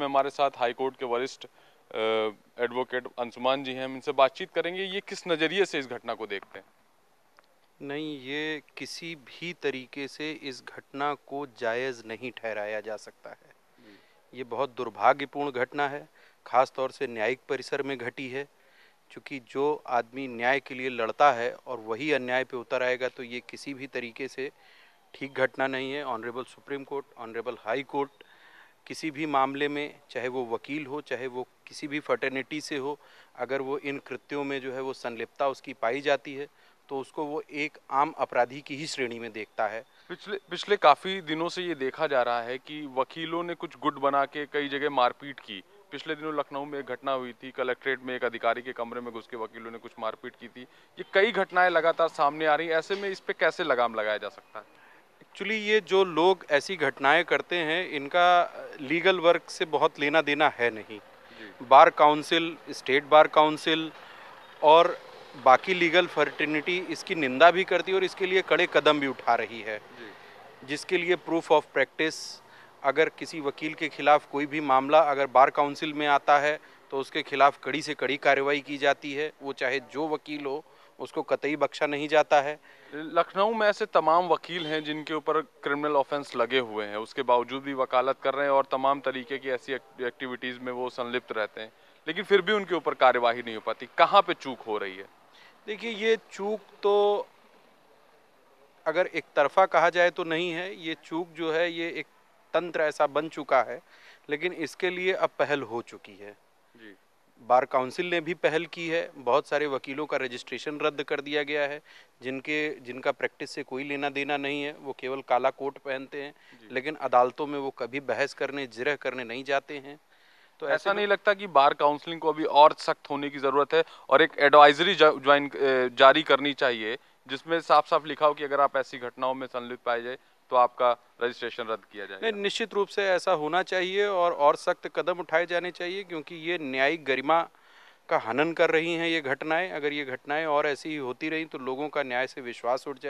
में हमारे साथ हाई कोर्ट के वरिष्ठ एडवोकेट अंशुमान जी हैं हम इनसे बातचीत करेंगे ये किस नज़रिए से इस घटना को देखते हैं नहीं ये किसी भी तरीके से इस घटना को जायज़ नहीं ठहराया जा सकता है ये बहुत दुर्भाग्यपूर्ण घटना है ख़ास तौर से न्यायिक परिसर में घटी है क्योंकि जो आदमी न्याय के लिए लड़ता है और वही अन्याय पे उतर आएगा तो ये किसी भी तरीके से ठीक घटना नहीं है honourable supreme court honourable high court किसी भी मामले में चाहे वो वकील हो चाहे वो किसी भी फर्टर्निटी से हो अगर वो इन कृत्यों में जो है वो संलिप्तता उसकी पाई जाती है तो उसको वो एक आम अपराधी की ही श्रेणी में देखता है पिछले पिछले काफ़ी दिनों से ये देखा जा रहा है कि वकीलों ने कुछ गुट बना के कई जगह मारपीट की पिछले दिनों लखनऊ में एक घटना हुई थी कलेक्ट्रेट में एक अधिकारी के कमरे में घुस के वकीलों ने कुछ मारपीट की थी ये कई घटनाएं लगातार सामने आ रही ऐसे में इस पर कैसे लगाम लगाया जा सकता है एक्चुअली ये जो लोग ऐसी घटनाएं करते हैं इनका लीगल वर्क से बहुत लेना देना है नहीं bar council state bar council और बाकी लीगल फर्टिनिटी इसकी निंदा भी करती है और इसके लिए कड़े कदम भी उठा रही है जिसके लिए प्रूफ ऑफ प्रैक्टिस अगर किसी वकील के खिलाफ कोई भी मामला अगर बार काउंसिल में आता है तो उसके खिलाफ कड़ी से कड़ी कार्रवाई की जाती है वो चाहे जो वकील हो उसको कतई बख्शा नहीं जाता है लखनऊ में ऐसे तमाम वकील हैं जिनके ऊपर क्रिमिनल ऑफेंस लगे हुए हैं उसके बावजूद भी वकालत कर रहे हैं और तमाम तरीके की ऐसी एक्टिविटीज़ में वो संलिप्त रहते हैं लेकिन फिर भी उनके ऊपर कार्यवाही नहीं हो पाती कहाँ पे चूक हो रही है देखिए ये चूक तो अगर एक तरफा कहा जाए तो नहीं है ये चूक जो है ये एक तंत्र ऐसा बन चुका है लेकिन इसके लिए अब पहल हो चुकी है बार काउंसिल ने भी पहल की है बहुत सारे वकीलों का रजिस्ट्रेशन रद्द कर दिया गया है जिनके जिनका प्रैक्टिस से कोई लेना देना नहीं है वो केवल काला कोट पहनते हैं लेकिन अदालतों में वो कभी बहस करने जिरह करने नहीं जाते हैं तो ऐसा नहीं लगता कि बार काउंसलिंग को अभी और सख्त होने की ज़रूरत है और एक एडवाइजरी ज्वाइन जारी करनी चाहिए जिसमें साफ साफ लिखा हो कि अगर आप ऐसी घटनाओं में संलिप्त पाए जाए तो आपका रजिस्ट्रेशन रद्द किया जाए निश्चित रूप से ऐसा होना चाहिए और और सख्त कदम उठाए जाने चाहिए क्योंकि ये न्यायिक गरिमा का हनन कर रही हैं ये घटनाएं अगर ये घटनाएं और ऐसी ही होती रहीं तो लोगों का न्याय से विश्वास उठ जाए